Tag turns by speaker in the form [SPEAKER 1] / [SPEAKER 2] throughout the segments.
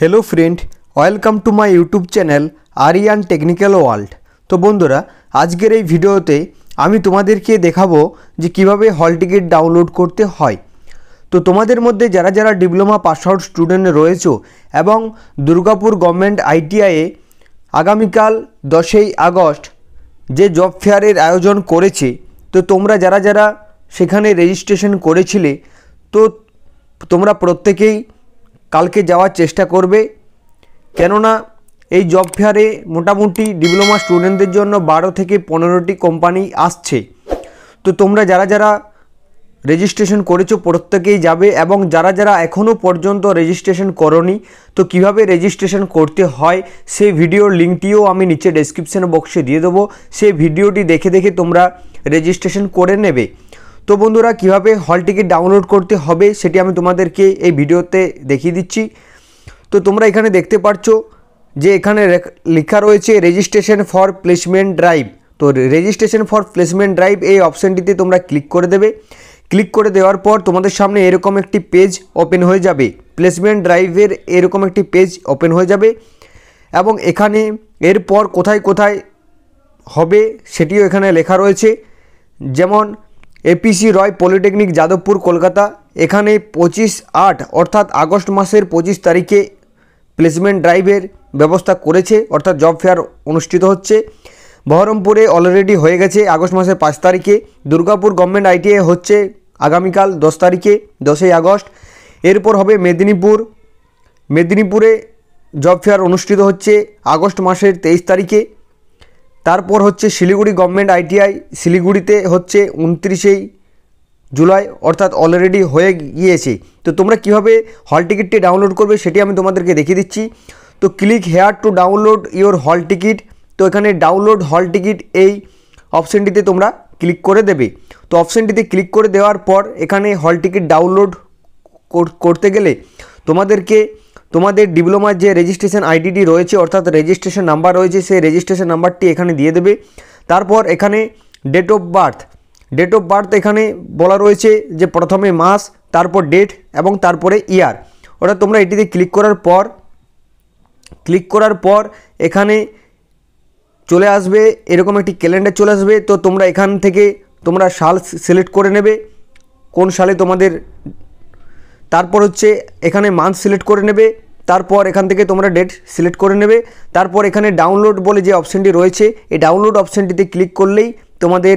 [SPEAKER 1] hello friend welcome to my YouTube channel Aryan technical world তো বন্ধুরা আজকের এই ভিডিওতে আমি তোমাদেরকে দেখাবো যে কিভাবে হল টিকিট ডাউনলোড করতে হয় তো তোমাদের মধ্যে যারা যারা ডিপ্লোমা পাস আউট স্টুডেন্ট রয়েছো এবং দুর্গাপুর গভর্নমেন্ট আইটিআইয়ে আগামীকাল দশই আগস্ট যে জব ফেয়ারের আয়োজন করেছে তো তোমরা যারা যারা সেখানে রেজিস্ট্রেশন করেছিলে তো তোমরা প্রত্যেকেই কালকে যাওয়ার চেষ্টা করবে কেননা এই জব ফেয়ারে মোটামুটি ডিপ্লোমা স্টুডেন্টদের জন্য বারো থেকে পনেরোটি কোম্পানি আসছে তো তোমরা যারা যারা রেজিস্ট্রেশন করেছো প্রত্যেকেই যাবে এবং যারা যারা এখনও পর্যন্ত রেজিস্ট্রেশন করনি তো কিভাবে রেজিস্ট্রেশন করতে হয় সেই ভিডিওর লিঙ্কটিও আমি নিচে ডেসক্রিপশন বক্সে দিয়ে দেবো সেই ভিডিওটি দেখে দেখে তোমরা রেজিস্ট্রেশন করে নেবে তো বন্ধুরা কিভাবে হল টিকিট ডাউনলোড করতে হবে সেটি আমি তোমাদেরকে এই ভিডিওতে দেখিয়ে দিচ্ছি তো তোমরা এখানে দেখতে পাচ্ছ যে এখানে লেখা রয়েছে রেজিস্ট্রেশন ফর প্লেসমেন্ট ড্রাইভ তো রেজিস্ট্রেশন ফর প্লেসমেন্ট ড্রাইভ এই অপশানটিতে তোমরা ক্লিক করে দেবে ক্লিক করে দেওয়ার পর তোমাদের সামনে এরকম একটি পেজ ওপেন হয়ে যাবে প্লেসমেন্ট ড্রাইভের এরকম একটি পেজ ওপেন হয়ে যাবে এবং এখানে এরপর কোথায় কোথায় হবে সেটিও এখানে লেখা রয়েছে যেমন এপিসি রয় পলিটেকনিক যাদবপুর কলকাতা এখানে পঁচিশ আট অর্থাৎ আগস্ট মাসের পঁচিশ তারিখে প্লেসমেন্ট ড্রাইভের ব্যবস্থা করেছে অর্থাৎ জব ফেয়ার অনুষ্ঠিত হচ্ছে বহরমপুরে অলরেডি হয়ে গেছে আগস্ট মাসের পাঁচ তারিখে দুর্গাপুর গভর্নমেন্ট আইটিআই হচ্ছে আগামীকাল দশ তারিখে দশই আগস্ট এরপর হবে মেদিনীপুর মেদিনীপুরে জব ফেয়ার অনুষ্ঠিত হচ্ছে আগস্ট মাসের তেইশ তারিখে তারপর হচ্ছে শিলিগুড়ি গভর্নমেন্ট আইটিআই শিলিগুড়িতে হচ্ছে উনত্রিশেই জুলাই অর্থাৎ অলরেডি হয়ে গিয়েছে তো তোমরা কিভাবে হল টিকিটটি ডাউনলোড করবে সেটি আমি তোমাদেরকে দেখিয়ে দিচ্ছি তো click here to download your hall ticket তো এখানে ডাউনলোড হল টিকিট এই অপশানটিতে তোমরা ক্লিক করে দেবে তো অপশানটিতে ক্লিক করে দেওয়ার পর এখানে হল টিকিট ডাউনলোড করতে গেলে তোমাদেরকে তোমাদের ডিপ্লোমার যে রেজিস্ট্রেশন আইডিটি রয়েছে অর্থাৎ রেজিস্ট্রেশন নাম্বার রয়েছে সেই রেজিস্ট্রেশন নাম্বারটি এখানে দিয়ে দেবে তারপর এখানে date of birth date of birth এখানে বলা রয়েছে যে প্রথমে মাস তারপর ডেট এবং তারপরে ইয়ার ওটা তোমরা এটিতে ক্লিক করার পর ক্লিক করার পর এখানে চলে আসবে এরকম একটি ক্যালেন্ডার চলে আসবে তো তোমরা এখান থেকে তোমরা সাল সিলেক্ট করে নেবে কোন সালে তোমাদের তারপর হচ্ছে এখানে মান্থ সিলেক্ট করে নেবে তারপর এখান থেকে তোমরা ডেট সিলেক্ট করে নেবে তারপর এখানে ডাউনলোড বলে যে অপশানটি রয়েছে এই ডাউনলোড অপশানটিতে ক্লিক করলেই তোমাদের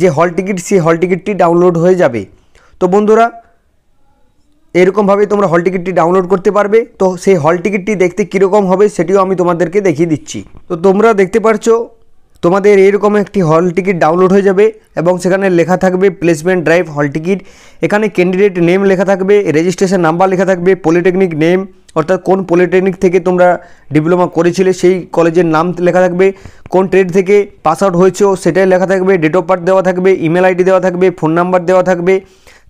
[SPEAKER 1] যে হল টিকিট সেই হল টিকিটটি ডাউনলোড হয়ে যাবে তো বন্ধুরা এরকমভাবে তোমরা হল টিকিটটি ডাউনলোড করতে পারবে তো সেই হল টিকিটটি দেখতে কীরকম হবে সেটিও আমি তোমাদেরকে দেখিয়ে দিচ্ছি তো তোমরা দেখতে পারছো তোমাদের এরকম একটি হল টিকিট ডাউনলোড হয়ে যাবে এবং সেখানে লেখা থাকবে প্লেসমেন্ট ড্রাইভ হল টিকিট এখানে ক্যান্ডিডেট নেম লেখা থাকবে রেজিস্ট্রেশন নাম্বার লেখা থাকবে পলিটেকনিক নেম অর্থাৎ কোন পলিটেকনিক থেকে তোমরা ডিপ্লোমা করেছিলে সেই কলেজের নাম লেখা থাকবে কোন ট্রেড থেকে পাস আউট হয়েছো সেটাই লেখা থাকবে ডেট অফ বার্থ দেওয়া থাকবে ইমেল আইডি দেওয়া থাকবে ফোন নাম্বার দেওয়া থাকবে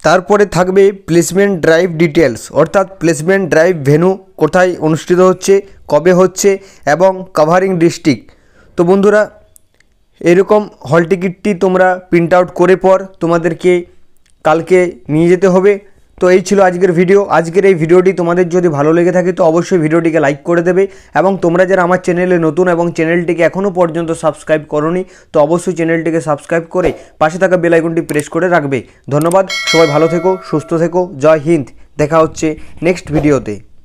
[SPEAKER 1] তারপরে থাকবে প্লেসমেন্ট ড্রাইভ ডিটেলস অর্থাৎ প্লেসমেন্ট ড্রাইভ ভেনু কোথায় অনুষ্ঠিত হচ্ছে কবে হচ্ছে এবং কাভারিং ডিস্ট্রিক্ট তো বন্ধুরা এরকম হল টিকিটটি তোমরা প্রিন্ট আউট করে পর তোমাদেরকে কালকে নিয়ে যেতে হবে তো এই ছিল আজকের ভিডিও আজকের এই ভিডিওটি তোমাদের যদি ভালো লেগে থাকে তো অবশ্যই ভিডিওটিকে লাইক করে দেবে এবং তোমরা যারা আমার চ্যানেলে নতুন এবং চ্যানেলটিকে এখনও পর্যন্ত সাবস্ক্রাইব করনি তো অবশ্যই চ্যানেলটিকে সাবস্ক্রাইব করে পাশে থাকা বেলাইকনটি প্রেস করে রাখবে ধন্যবাদ সবাই ভালো থেকো সুস্থ থেকো জয় হিন্দ দেখা হচ্ছে নেক্সট ভিডিওতে